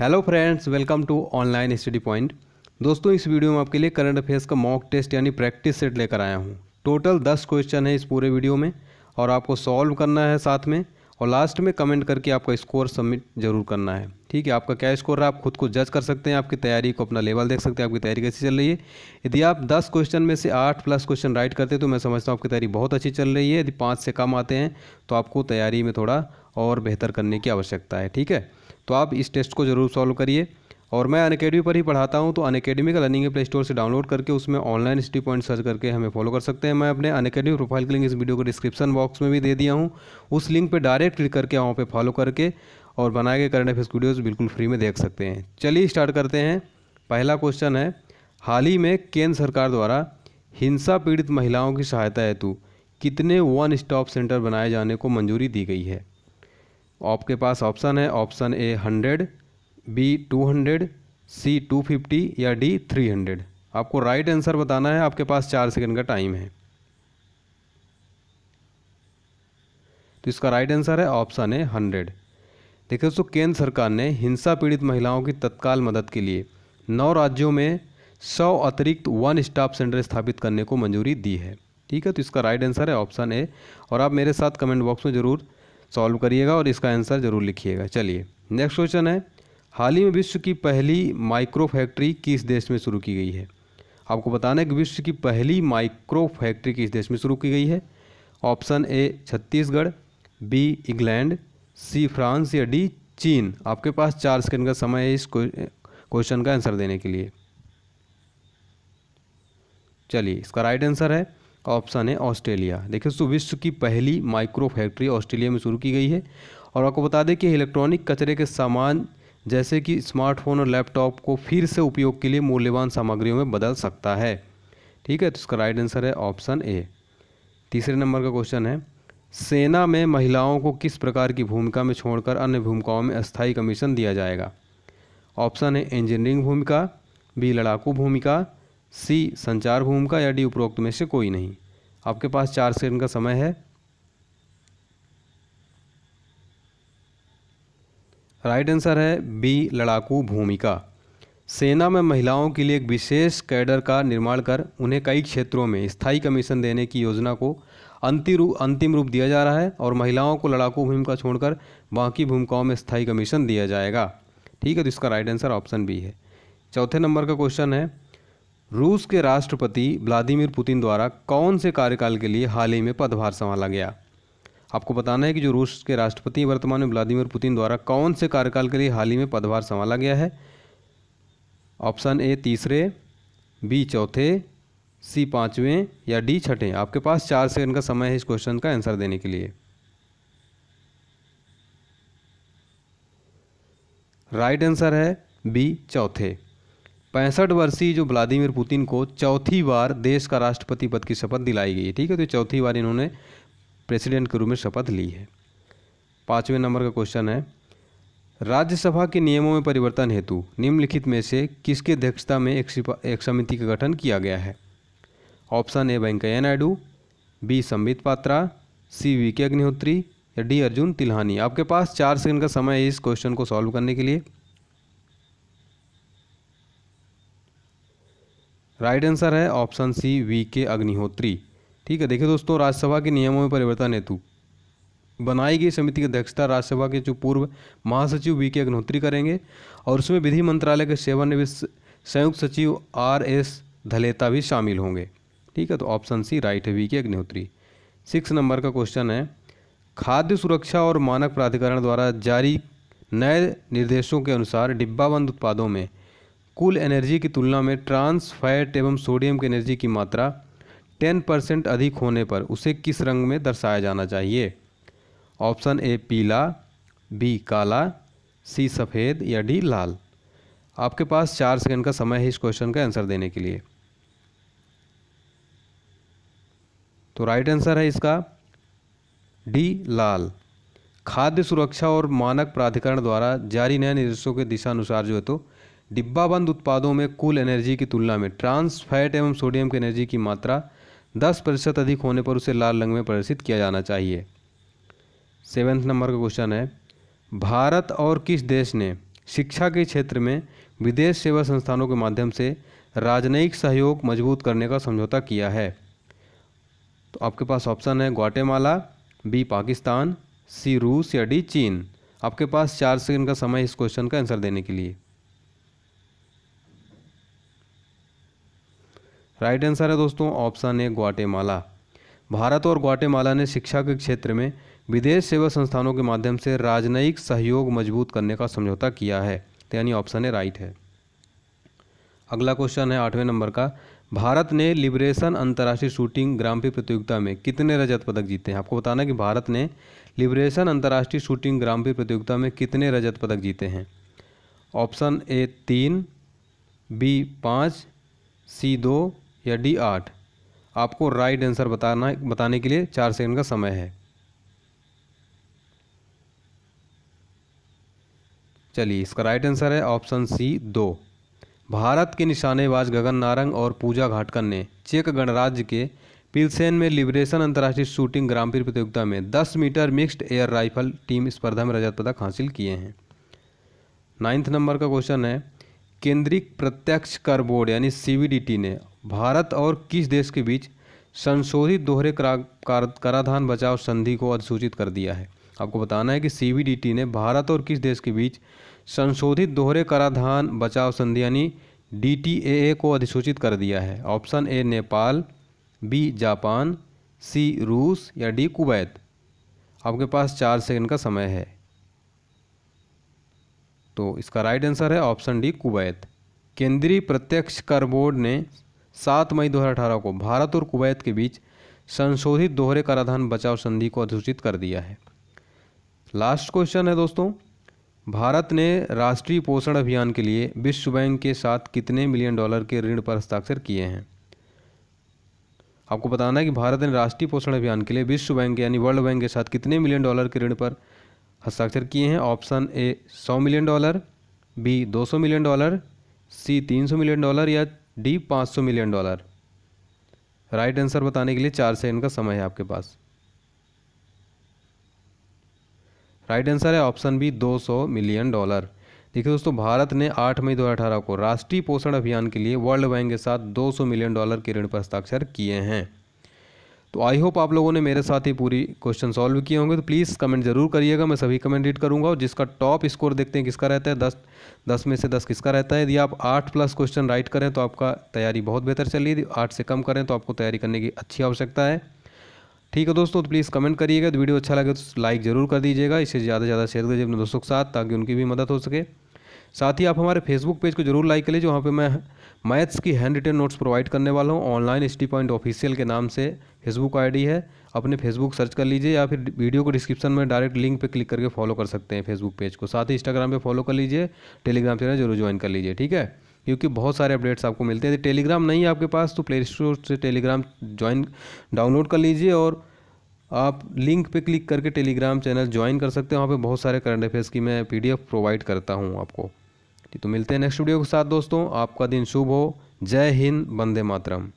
hello friends welcome to online study point दोस्तों इस video में आपके लिए करंट अफेयर्स का मॉक टेस्ट यानी प्रैक्टिस सेट लेकर आया हूँ टोटल दस क्वेश्चन है इस पूरे वीडियो में और आपको सॉल्व करना है साथ में और लास्ट में कमेंट करके आपका स्कोर सबमिट जरूर करना है ठीक है आपका क्या स्कोर है आप खुद को जज कर सकते हैं आपकी तैयारी को अपना लेवल देख सकते हैं आपकी तैयारी कैसी चल रही है यदि आप दस क्वेश्चन में से आठ प्लस क्वेश्चन राइट करते हैं तो मैं समझता हूँ आपकी तैयारी बहुत अच्छी चल रही है यदि पाँच से कम आते हैं तो आपको तैयारी में थोड़ा और बेहतर करने की आवश्यकता है ठीक है तो आप इस टेस्ट को ज़रूर सॉल्व करिए और मैं अनकेडमी पर ही पढ़ाता हूँ तो अनकेडमी का लर्निंग प्ले स्टोर से डाउनलोड करके उसमें ऑनलाइन स्टी पॉइंट सर्च करके हमें फॉलो कर सकते हैं मैं अपने अनकेडमी प्रोफाइल की लिंक इस वीडियो को डिस्क्रिप्शन बॉक्स में भी दे दिया हूँ उस लिंक पर डायरेक्ट क्लिक करके वहाँ पर फॉलो करके और बनाए गए करंट अफेयर्स वीडियोज़ बिल्कुल फ्री में देख सकते हैं चलिए स्टार्ट करते हैं पहला क्वेश्चन है हाल ही में केंद्र सरकार द्वारा हिंसा पीड़ित महिलाओं की सहायता हेतु कितने वन स्टॉप सेंटर बनाए जाने को मंजूरी दी गई है आपके पास ऑप्शन है option A hundred B two hundred C two fifty या डी थ्री हंड्रेड आपको राइट आंसर बताना है आपके पास चार सेकंड का टाइम है तो इसका राइट आंसर है ऑप्शन ए हंड्रेड देखिए दोस्तों केंद्र सरकार ने हिंसा पीड़ित महिलाओं की तत्काल मदद के लिए नौ राज्यों में सौ अतिरिक्त वन स्टॉप सेंटर स्थापित करने को मंजूरी दी है ठीक है तो इसका राइट आंसर है ऑप्शन ए और आप मेरे साथ कमेंट बॉक्स में ज़रूर सॉल्व करिएगा और इसका आंसर जरूर लिखिएगा चलिए नेक्स्ट क्वेश्चन है हाल ही में विश्व की पहली माइक्रो फैक्ट्री किस देश में शुरू की गई है आपको बताना है कि विश्व की पहली माइक्रो फैक्ट्री किस देश में शुरू की गई है option A Chhattisgarh B England C France या डी चीन आपके पास चार सेकेंड का समय है इस क्वेश्चन का आंसर देने के लिए चलिए इसका राइट आंसर है ऑप्शन है ऑस्ट्रेलिया देखिए सो विश्व की पहली माइक्रो फैक्ट्री ऑस्ट्रेलिया में शुरू की गई है और आपको बता दें कि इलेक्ट्रॉनिक कचरे के सामान जैसे कि स्मार्टफोन और लैपटॉप को फिर से उपयोग के लिए मूल्यवान सामग्रियों में बदल सकता है ठीक है तो इसका राइट आंसर है ऑप्शन ए तीसरे नंबर का क्वेश्चन है सेना में महिलाओं को किस प्रकार की भूमिका में छोड़कर अन्य भूमिकाओं में अस्थायी कमीशन दिया जाएगा ऑप्शन है इंजीनियरिंग भूमिका बी लड़ाकू भूमिका सी संचार भूमिका या डी उपरोक्त में से कोई नहीं आपके पास चार सेकंड का समय है राइट आंसर है बी लड़ाकू भूमिका सेना में महिलाओं के लिए एक विशेष कैडर का निर्माण कर उन्हें कई क्षेत्रों में स्थायी कमीशन देने की योजना को अंतिम रूप अंतिम रूप दिया जा रहा है और महिलाओं को लड़ाकू भूमिका छोड़कर बाकी भूमिकाओं में स्थायी कमीशन दिया जाएगा ठीक है तो इसका राइट आंसर ऑप्शन बी है चौथे नंबर का क्वेश्चन है रूस के राष्ट्रपति व्लादिमीर पुतिन द्वारा कौन से कार्यकाल के लिए हाल ही में पदभार संभाला गया आपको बताना है कि जो रूस के राष्ट्रपति वर्तमान में व्लादिमीर पुतिन द्वारा कौन से कार्यकाल के लिए हाल ही में पदभार संभाला गया है ऑप्शन ए तीसरे बी चौथे सी पाँचवें या डी छठे आपके पास चार सेकंड का समय है इस क्वेश्चन का आंसर देने के लिए राइट आंसर है बी चौथे पैंसठ वर्षीय जो व्लादिमिर पुतिन को चौथी बार देश का राष्ट्रपति पद की शपथ दिलाई गई है ठीक है तो चौथी बार इन्होंने प्रेसिडेंट के रूप में शपथ ली है पाँचवें नंबर का क्वेश्चन है राज्यसभा के नियमों में परिवर्तन हेतु निम्नलिखित में से किसके अध्यक्षता में एक, एक समिति का गठन किया गया है option A Venkaiah Naidu B Sambit Patra C V K Agnihotri या डी अर्जुन तिल्हानी आपके पास चार सेकंड का समय है इस क्वेश्चन को सॉल्व करने के लिए राइट आंसर है option C V K Agnihotri ठीक है देखिए दोस्तों राज्यसभा के नियमों में परिवर्तन हेतु बनाई गई समिति की अध्यक्षता राज्यसभा के जो पूर्व महासचिव वी के अग्निहोत्री करेंगे और उसमें विधि मंत्रालय के सेवानिवृत्त संयुक्त सचिव आर एस धलेता भी शामिल होंगे ठीक है तो ऑप्शन सी राइट है V K Agnihotri six number का क्वेश्चन है खाद्य सुरक्षा और मानक प्राधिकरण द्वारा जारी नए निर्देशों के अनुसार डिब्बाबंद उत्पादों में कुल एनर्जी की तुलना में ट्रांस फैट एवं सोडियम की एनर्जी की मात्रा 10 परसेंट अधिक होने पर उसे किस रंग में दर्शाया जाना चाहिए ऑप्शन ए पीला बी काला सी सफ़ेद या डी लाल आपके पास चार सेकंड का समय है इस क्वेश्चन का आंसर देने के लिए तो राइट आंसर है इसका डी लाल खाद्य सुरक्षा और मानक प्राधिकरण द्वारा जारी नए निर्देशों के दिशा अनुसार जो है तो डिब्बाबंद उत्पादों में कुल एनर्जी की तुलना में ट्रांस फैट एवं सोडियम की एनर्जी की मात्रा 10 प्रतिशत अधिक होने पर उसे लाल रंग में प्रदर्शित किया जाना चाहिए सेवेंथ नंबर का क्वेश्चन है भारत और किस देश ने शिक्षा के क्षेत्र में विदेश सेवा संस्थानों के माध्यम से राजनयिक सहयोग मजबूत करने का समझौता किया है तो आपके पास ऑप्शन है ग्वाटेमाला बी पाकिस्तान सी रूस या डी चीन आपके पास चार सेकंड का समय इस क्वेश्चन का आंसर देने के लिए राइट आंसर है दोस्तों ऑप्शन ए ग्वाटेमाला भारत और ग्वाटेमाला ने शिक्षा के क्षेत्र में विदेश सेवा संस्थानों के माध्यम से राजनयिक सहयोग मजबूत करने का समझौता किया है तो यानी ऑप्शन ए राइट है अगला क्वेश्चन है आठवें नंबर का भारत ने लिबरेशन अंतर्राष्ट्रीय शूटिंग ग्रांड प्री प्रतियोगिता में कितने रजत पदक जीते हैं आपको बताना कि भारत ने लिबरेशन अंतर्राष्ट्रीय शूटिंग ग्रांड प्री प्रतियोगिता में कितने रजत पदक जीते हैं ऑप्शन ए तीन बी पाँच सी दो या डी आठ आपको राइट आंसर बताना बताने के लिए चार सेकंड का समय है चलिए इसका राइट आंसर है ऑप्शन सी दो भारत के निशानेबाज गगन नारंग और पूजा घाटकर ने चेक गणराज्य के पिलसेन में लिबरेशन अंतर्राष्ट्रीय शूटिंग ग्रामपीर प्रतियोगिता में 10 metre mixed air rifle team स्पर्धा में रजत पदक हासिल किए हैं नाइन्थ नंबर का क्वेश्चन है केंद्रीय प्रत्यक्ष कर बोर्ड यानी सीबीडीटी ने भारत और किस देश के बीच संशोधित दोहरे करा, कराधान बचाव संधि को अधिसूचित कर दिया है आपको बताना है कि सीबीडीटी ने भारत और किस देश के बीच संशोधित दोहरे कराधान बचाव संधि यानी डी को अधिसूचित कर दिया है option A Nepal B Japan C रूस या डी कुवैत आपके पास चार सेकंड का समय है तो इसका राइट आंसर है ऑप्शन डी कुवैत केंद्रीय प्रत्यक्ष कर बोर्ड ने सात मई 2018 को भारत और कुवैत के बीच संशोधित दोहरे कराधान बचाव संधि को अधिसूचित कर दिया है लास्ट क्वेश्चन है दोस्तों भारत ने राष्ट्रीय पोषण अभियान के लिए विश्व बैंक के साथ कितने मिलियन डॉलर के ऋण पर हस्ताक्षर किए हैं आपको बताना है कि भारत ने राष्ट्रीय पोषण अभियान के लिए विश्व बैंक यानी वर्ल्ड बैंक के साथ कितने मिलियन डॉलर के ऋण पर हस्ताक्षर किए हैं option A 100 million dollar B 200 million dollar C 300 million dollar या D 500 million dollar right answer बताने के लिए चार सेकेंड का समय है आपके पास राइट आंसर है ऑप्शन बी 200 मिलियन डॉलर देखिए दोस्तों भारत ने 8 मई 2018 को राष्ट्रीय पोषण अभियान के लिए वर्ल्ड बैंक के साथ 200 मिलियन डॉलर के ऋण पर हस्ताक्षर किए हैं तो आई होप आप लोगों ने मेरे साथ ही पूरी क्वेश्चन सॉल्व किए होंगे तो प्लीज़ कमेंट जरूर करिएगा मैं सभी कमेंट रीड करूंगा और जिसका टॉप स्कोर देखते हैं किसका रहता है दस दस में से दस किसका रहता है यदि आप आठ प्लस क्वेश्चन राइट करें तो आपका तैयारी बहुत बेहतर चल रही है आठ से कम करें तो आपको तैयारी करने की अच्छी आवश्यकता है ठीक है दोस्तों तो प्लीज़ कमेंट करिएगा तो वीडियो अच्छा लगे तो लाइक ज़रूर कर दीजिएगा इसे ज़्यादा से ज़्यादा शेयर करिए अपने दोस्तों के साथ ताकि उनकी भी मदद हो सके साथ ही आप हमारे फेसबुक पेज को जरूर लाइक कर लीजिए वहाँ पर मैं मैथ्स की हैंड रिटन नोट्स प्रोवाइड करने वाला हूँ ऑनलाइन स्टी पॉइंट ऑफिशियल के नाम से फेसबुक आईडी है अपने फेसबुक सर्च कर लीजिए या फिर वीडियो को डिस्क्रिप्शन में डायरेक्ट लिंक पे क्लिक करके फॉलो कर सकते हैं फेसबुक पेज को साथ ही इंस्टाग्राम पर फॉलो कर लीजिए टेलीग्राम चैनल जरूर ज्वाइन कर लीजिए ठीक है क्योंकि बहुत सारे अपडेट्स आपको मिलते हैं यदि टेलीग्राम नहीं है आपके पास तो प्ले स्टोर से टेलीग्राम ज्वाइन डाउनलोड कर लीजिए और आप लिंक पे क्लिक करके टेलीग्राम चैनल ज्वाइन कर सकते हैं वहाँ पे बहुत सारे करंट अफेयर्स की मैं पीडीएफ प्रोवाइड करता हूँ आपको तो मिलते हैं नेक्स्ट वीडियो के साथ दोस्तों आपका दिन शुभ हो जय हिंद वंदे मातरम